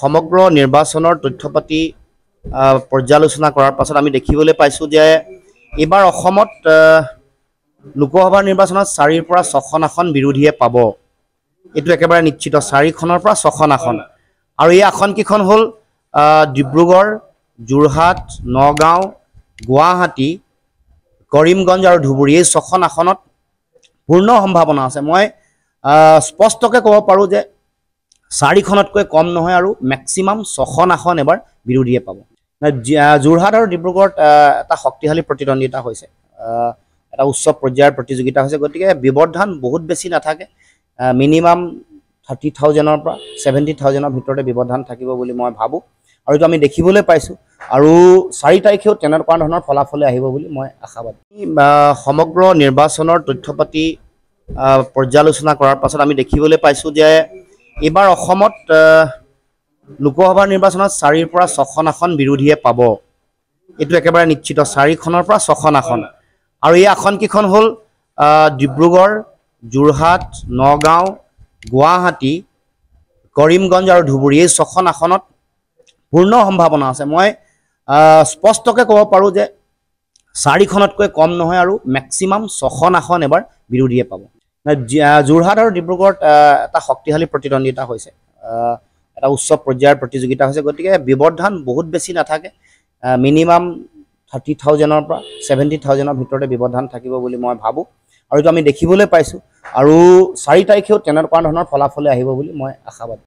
সমগ্ৰ নিৰ্বাচনৰ তথ্য পাতি পৰ্যালোচনা কৰাৰ পাছত আমি দেখিবলৈ পাইছোঁ যে এইবাৰ অসমত লোকসভাৰ নিৰ্বাচনত চাৰিৰ পৰা ছখন আসন বিৰোধীয়ে পাব এইটো একেবাৰে নিশ্চিত চাৰিখনৰ পৰা ছখন আসন আৰু এই আসনকেইখন হ'ল ডিব্ৰুগড় যোৰহাট নগাঁও গুৱাহাটী কৰিমগঞ্জ আৰু ধুবুৰী এই ছখন আসনত পূৰ্ণ সম্ভাৱনা আছে মই স্পষ্টকৈ ক'ব পাৰোঁ যে চাৰিখনতকৈ কম নহয় আৰু মেক্সিমাম ছখন আসন এবাৰ বিৰোধীয়ে পাব যোৰহাট আৰু ডিব্ৰুগড়ত এটা শক্তিশালী প্ৰতিদ্বন্দ্বিতা হৈছে এটা উচ্চ পৰ্যায়ৰ প্ৰতিযোগিতা হৈছে গতিকে ব্যৱধান বহুত বেছি নাথাকে মিনিমাম থাৰ্টি থাউজেণ্ডৰ পৰা ছেভেণ্টি থাউজেণ্ডৰ ভিতৰতে ব্যৱধান থাকিব বুলি মই ভাবোঁ আৰু এইটো আমি দেখিবলৈ পাইছোঁ আৰু চাৰি তাৰিখেও তেনেকুৱা ধৰণৰ ফলাফলে আহিব বুলি মই আশাবাদী সমগ্ৰ নিৰ্বাচনৰ তথ্য পাতি পৰ্যালোচনা কৰাৰ পাছত আমি দেখিবলৈ পাইছোঁ যে এইবাৰ অসমত লোকসভা নিৰ্বাচনত চাৰিৰ পৰা ছখন আসন বিৰোধীয়ে পাব এইটো একেবাৰে নিশ্চিত চাৰিখনৰ পৰা ছখন আসন আৰু এই আসনকেইখন হ'ল ডিব্ৰুগড় যোৰহাট নগাঁও গুৱাহাটী কৰিমগঞ্জ আৰু ধুবুৰী এই ছখন আসনত পূৰ্ণ সম্ভাৱনা আছে মই স্পষ্টকৈ ক'ব পাৰোঁ যে চাৰিখনতকৈ কম নহয় আৰু মেক্সিমাম ছখন আসন এবাৰ বিৰোধীয়ে পাব যোৰহাট আৰু ডিব্ৰুগড়ত এটা শক্তিশালী প্ৰতিদ্বন্দ্বিতা হৈছে এটা উচ্চ পৰ্যায়ৰ প্ৰতিযোগিতা হৈছে গতিকে ব্যৱধান বহুত বেছি নাথাকে মিনিমাম থাৰ্টি থাউজেণ্ডৰ পৰা ছেভেণ্টি থাউজেণ্ডৰ ভিতৰতে ব্যৱধান থাকিব বুলি মই ভাবোঁ আৰু এইটো আমি দেখিবলৈ পাইছোঁ আৰু চাৰি তাৰিখেও তেনেকুৱা ধৰণৰ ফলাফলে আহিব বুলি মই আশাবাদী